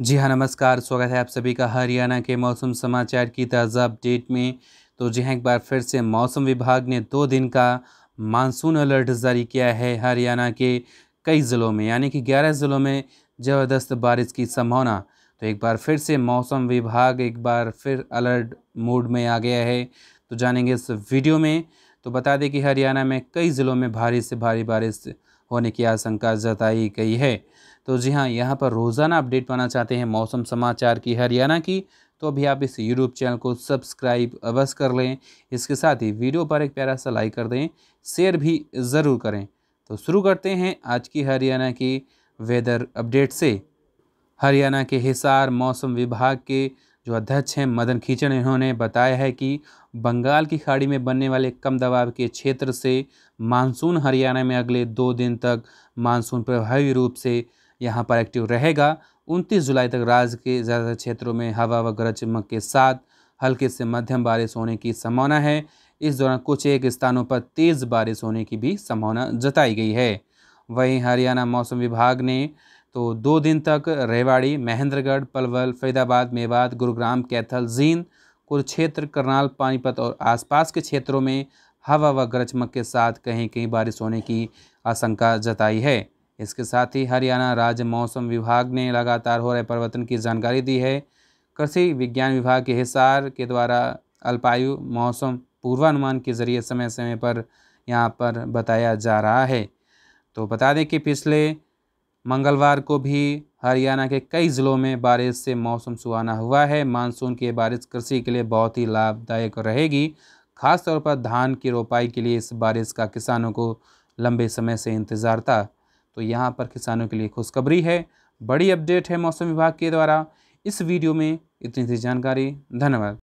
जी हाँ नमस्कार स्वागत है आप सभी का हरियाणा के मौसम समाचार की ताज़ा अपडेट में तो जी हाँ एक बार फिर से मौसम विभाग ने दो दिन का मानसून अलर्ट जारी किया है हरियाणा के कई ज़िलों में यानी कि ग्यारह ज़िलों में ज़बरदस्त बारिश की संभावना तो एक बार फिर से मौसम विभाग एक बार फिर अलर्ट मोड में आ गया है तो जानेंगे इस वीडियो में तो बता दें कि हरियाणा में कई ज़िलों में भारी से भारी बारिश होने की आशंका जताई गई है तो जी हाँ यहाँ पर रोज़ाना अपडेट पाना चाहते हैं मौसम समाचार की हरियाणा की तो अभी आप इस यूट्यूब चैनल को सब्सक्राइब अवश्य कर लें इसके साथ ही वीडियो पर एक प्यारा सा लाइक कर दें शेयर भी ज़रूर करें तो शुरू करते हैं आज की हरियाणा की वेदर अपडेट से हरियाणा के हिसार मौसम विभाग के जो अध्यक्ष हैं मदन खींचन इन्होंने बताया है कि बंगाल की खाड़ी में बनने वाले कम दबाव के क्षेत्र से मानसून हरियाणा में अगले दो दिन तक मानसून प्रभावी रूप से यहाँ पर एक्टिव रहेगा 29 जुलाई तक राज्य के ज़्यादातर क्षेत्रों में हवा व गरज चमक के साथ हल्के से मध्यम बारिश होने की संभावना है इस दौरान कुछ एक स्थानों पर तेज़ बारिश होने की भी संभावना जताई गई है वहीं हरियाणा मौसम विभाग ने तो दो दिन तक रेवाड़ी महेंद्रगढ़ पलवल फरीदाबाद मेवात गुरुग्राम कैथल जींद कुरुक्षेत्र करनाल पानीपत और आसपास के क्षेत्रों में हवा व गरजमक के साथ कहीं कहीं बारिश होने की आशंका जताई है इसके साथ ही हरियाणा राज्य मौसम विभाग ने लगातार हो रहे परिवर्तन की जानकारी दी है कृषि विज्ञान विभाग के हिसार के द्वारा अल्पायु मौसम पूर्वानुमान के जरिए समय समय पर यहाँ पर बताया जा रहा है तो बता दें कि पिछले मंगलवार को भी हरियाणा के कई ज़िलों में बारिश से मौसम सुहाना हुआ है मानसून की बारिश कृषि के लिए बहुत ही लाभदायक रहेगी खासतौर पर धान की रोपाई के लिए इस बारिश का किसानों को लंबे समय से इंतज़ार था तो यहाँ पर किसानों के लिए खुशखबरी है बड़ी अपडेट है मौसम विभाग के द्वारा इस वीडियो में इतनी सी जानकारी धन्यवाद